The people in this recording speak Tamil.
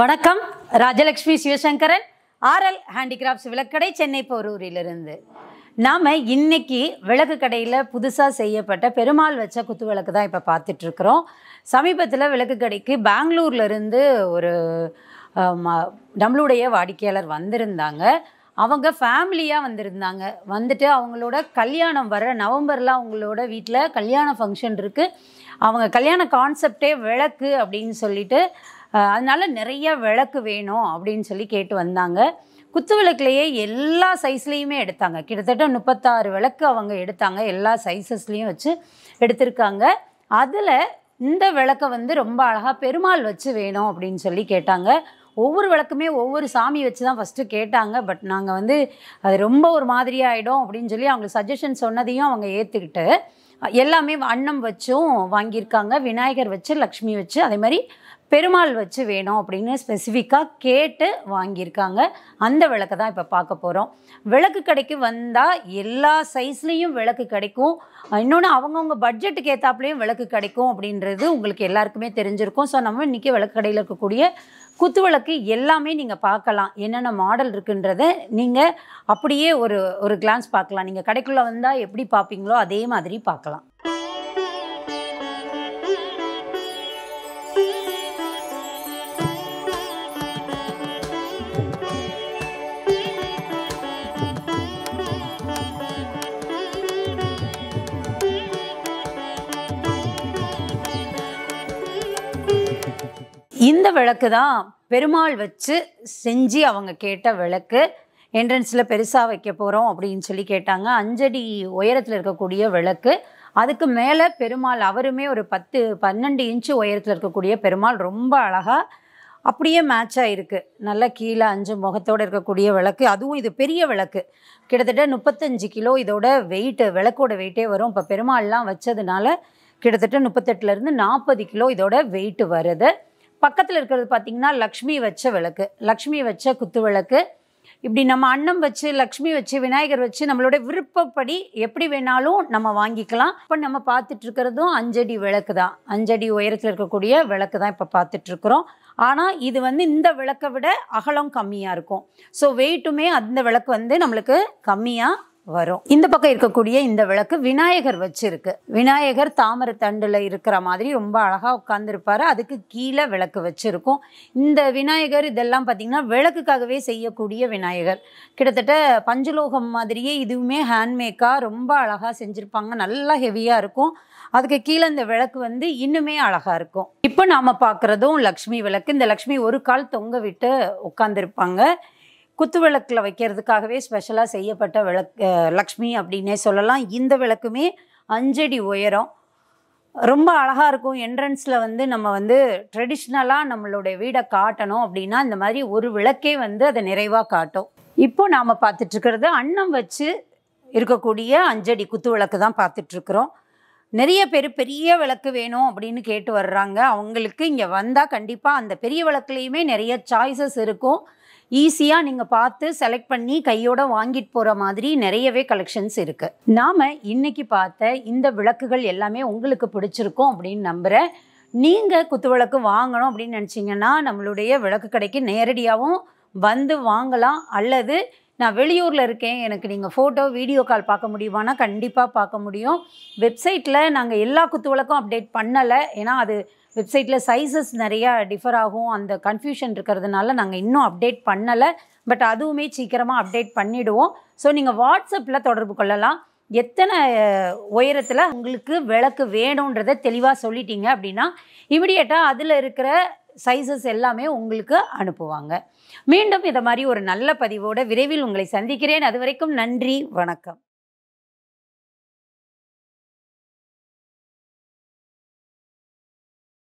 வணக்கம் ராஜலக்ஷ்மி சிவசங்கரன் ஆர்எல் ஹேண்டிகிராஃப்ட்ஸ் விளக்கடை சென்னை போரூரிலிருந்து நாம் இன்னைக்கு விளக்கு கடையில் புதுசாக செய்யப்பட்ட பெருமாள் வச்ச குத்து விளக்கு தான் இப்போ பார்த்துட்ருக்குறோம் சமீபத்தில் விளக்கு கடைக்கு பெங்களூர்லேருந்து ஒரு நம்மளுடைய வாடிக்கையாளர் வந்திருந்தாங்க அவங்க ஃபேமிலியாக வந்திருந்தாங்க வந்துட்டு அவங்களோட கல்யாணம் வர நவம்பரில் அவங்களோட வீட்டில் கல்யாண ஃபங்க்ஷன் இருக்குது அவங்க கல்யாண கான்செப்டே விளக்கு அப்படின்னு சொல்லிட்டு அதனால் நிறைய விளக்கு வேணும் அப்படின்னு சொல்லி கேட்டு வந்தாங்க குத்து விளக்குலையே எல்லா சைஸ்லேயுமே எடுத்தாங்க கிட்டத்தட்ட முப்பத்தாறு விளக்கு அவங்க எடுத்தாங்க எல்லா சைஸஸ்லேயும் வச்சு எடுத்திருக்காங்க அதில் இந்த விளக்கை வந்து ரொம்ப அழகாக பெருமாள் வச்சு வேணும் அப்படின்னு சொல்லி கேட்டாங்க ஒவ்வொரு விளக்குமே ஒவ்வொரு சாமி வச்சு தான் ஃபஸ்ட்டு கேட்டாங்க பட் நாங்கள் வந்து அது ரொம்ப ஒரு மாதிரி ஆகிடும் அப்படின்னு சொல்லி அவங்க சஜஷன் சொன்னதையும் அவங்க ஏற்றுக்கிட்டு எல்லாமே அன்னம் வச்சும் வாங்கியிருக்காங்க விநாயகர் வச்சு லக்ஷ்மி வச்சு அதே மாதிரி பெருமாள் வச்சு வேணும் அப்படின்னு ஸ்பெசிஃபிக்காக கேட்டு வாங்கியிருக்காங்க அந்த விளக்கு தான் இப்போ பார்க்க போகிறோம் விளக்கு கடைக்கு வந்தால் எல்லா சைஸ்லேயும் விளக்கு கிடைக்கும் இன்னொன்று அவங்கவுங்க பட்ஜெட்டுக்கு ஏற்றாப்புலேயும் விளக்கு கிடைக்கும் அப்படின்றது உங்களுக்கு எல்லாருக்குமே தெரிஞ்சிருக்கும் ஸோ நம்ம இன்றைக்கி விளக்கு கடையில் இருக்கக்கூடிய குத்து விளக்கு எல்லாமே நீங்கள் பார்க்கலாம் என்னென்ன மாடல் இருக்குன்றத நீங்கள் அப்படியே ஒரு ஒரு கிளான்ஸ் பார்க்கலாம் நீங்கள் கடைக்குள்ளே வந்தால் எப்படி பார்ப்பீங்களோ அதே மாதிரி பார்க்கலாம் இந்த விளக்கு தான் பெருமாள் வச்சு செஞ்சு அவங்க கேட்ட விளக்கு என்ட்ரன்ஸில் பெருசாக வைக்க போகிறோம் அப்படின்னு சொல்லி கேட்டாங்க அஞ்சடி உயரத்தில் இருக்கக்கூடிய விளக்கு அதுக்கு மேலே பெருமாள் அவருமே ஒரு பத்து பன்னெண்டு இன்ச்சு உயரத்தில் இருக்கக்கூடிய பெருமாள் ரொம்ப அழகாக அப்படியே மேட்ச் ஆகிருக்கு நல்லா கீழே அஞ்சு முகத்தோடு இருக்கக்கூடிய விளக்கு அதுவும் இது பெரிய விளக்கு கிட்டத்தட்ட முப்பத்தஞ்சு கிலோ இதோட வெயிட்டு விளக்கோட வெயிட்டே வரும் இப்போ பெருமாள்லாம் வச்சதுனால கிட்டத்தட்ட முப்பத்தெட்டுலேருந்து நாற்பது கிலோ இதோட வெயிட்டு வருது பக்கத்தில் இருக்கிறது பார்த்தீங்கன்னா லக்ஷ்மி வச்ச விளக்கு லக்ஷ்மி வச்ச குத்து விளக்கு இப்படி நம்ம அன்னம் வச்சு லக்ஷ்மி வச்சு விநாயகர் வச்சு நம்மளுடைய விருப்பப்படி எப்படி வேணாலும் நம்ம வாங்கிக்கலாம் இப்போ நம்ம பார்த்துட்டு இருக்கிறதும் அஞ்சடி விளக்கு தான் அஞ்சடி உயரத்தில் இருக்கக்கூடிய விளக்கு தான் இப்போ பார்த்துட்டு இருக்கிறோம் ஆனால் இது வந்து இந்த விளக்கை விட அகலம் கம்மியாக இருக்கும் ஸோ வெயிட்டுமே அந்த விளக்கு வந்து நம்மளுக்கு கம்மியாக வரும் இந்த பக்கம் இருக்கக்கூடிய இந்த விளக்கு விநாயகர் வச்சிருக்கு விநாயகர் தாமரை தண்டில் இருக்கிற மாதிரி ரொம்ப அழகாக உட்காந்துருப்பாரு அதுக்கு கீழே விளக்கு வச்சுருக்கும் இந்த விநாயகர் இதெல்லாம் பார்த்திங்கன்னா விளக்குக்காகவே செய்யக்கூடிய விநாயகர் கிட்டத்தட்ட பஞ்சலோகம் மாதிரியே இதுவுமே ஹேண்ட்மேக்காக ரொம்ப அழகாக செஞ்சுருப்பாங்க நல்லா ஹெவியாக இருக்கும் அதுக்கு கீழே இந்த விளக்கு வந்து இன்னுமே அழகாக இருக்கும் இப்போ நாம் பார்க்குறதும் லக்ஷ்மி விளக்கு இந்த லக்ஷ்மி ஒரு கால் தொங்க விட்டு உட்காந்துருப்பாங்க குத்து விளக்கில் வைக்கிறதுக்காகவே ஸ்பெஷலாக செய்யப்பட்ட விளக்கு லக்ஷ்மி அப்படின்னே சொல்லலாம் இந்த விளக்குமே அஞ்சடி உயரம் ரொம்ப அழகாக இருக்கும் என்ட்ரன்ஸில் வந்து நம்ம வந்து ட்ரெடிஷ்னலாக நம்மளுடைய வீடை காட்டணும் அப்படின்னா இந்த மாதிரி ஒரு விளக்கே வந்து அதை நிறைவாக காட்டும் இப்போது நாம் பார்த்துட்ருக்கிறது அன்னம் வச்சு இருக்கக்கூடிய அஞ்சடி குத்து விளக்கு தான் பார்த்துட்ருக்குறோம் நிறைய பேர் பெரிய விளக்கு வேணும் அப்படின்னு கேட்டு வர்றாங்க அவங்களுக்கு இங்கே வந்தால் கண்டிப்பாக அந்த பெரிய விளக்குலேயுமே நிறைய சாய்ஸஸ் இருக்கும் ஈஸியாக நீங்கள் பார்த்து செலக்ட் பண்ணி கையோட வாங்கிட்டு போகிற மாதிரி நிறையவே கலெக்ஷன்ஸ் இருக்குது நாம் இன்றைக்கி பார்த்த இந்த விளக்குகள் எல்லாமே உங்களுக்கு பிடிச்சிருக்கும் அப்படின்னு நம்புகிறேன் நீங்கள் குத்து விளக்கு வாங்கணும் அப்படின்னு நினச்சிங்கன்னா நம்மளுடைய விளக்கு கடைக்கு நேரடியாகவும் வந்து வாங்கலாம் அல்லது நான் வெளியூரில் இருக்கேன் எனக்கு நீங்கள் ஃபோட்டோ வீடியோ கால் பார்க்க முடியுமானா கண்டிப்பாக பார்க்க முடியும் வெப்சைட்டில் நாங்கள் எல்லா குத்து விளக்கும் அப்டேட் பண்ணலை ஏன்னா அது வெப்சைட்டில் சைஸஸ் நிறையா டிஃபர் ஆகும் அந்த கன்ஃபியூஷன் இருக்கிறதுனால நாங்கள் இன்னும் அப்டேட் பண்ணலை பட் அதுவுமே சீக்கிரமாக அப்டேட் பண்ணிவிடுவோம் ஸோ நீங்கள் வாட்ஸ்அப்பில் தொடர்பு கொள்ளலாம் எத்தனை உயரத்தில் உங்களுக்கு விளக்கு வேணுன்றதை தெளிவாக சொல்லிட்டீங்க அப்படின்னா இமிடியட்டாக அதில் இருக்கிற சைஸஸ் எல்லாமே உங்களுக்கு அனுப்புவாங்க மீண்டும் இதை மாதிரி ஒரு நல்ல பதிவோடு விரைவில் உங்களை சந்திக்கிறேன் அது வரைக்கும் நன்றி வணக்கம்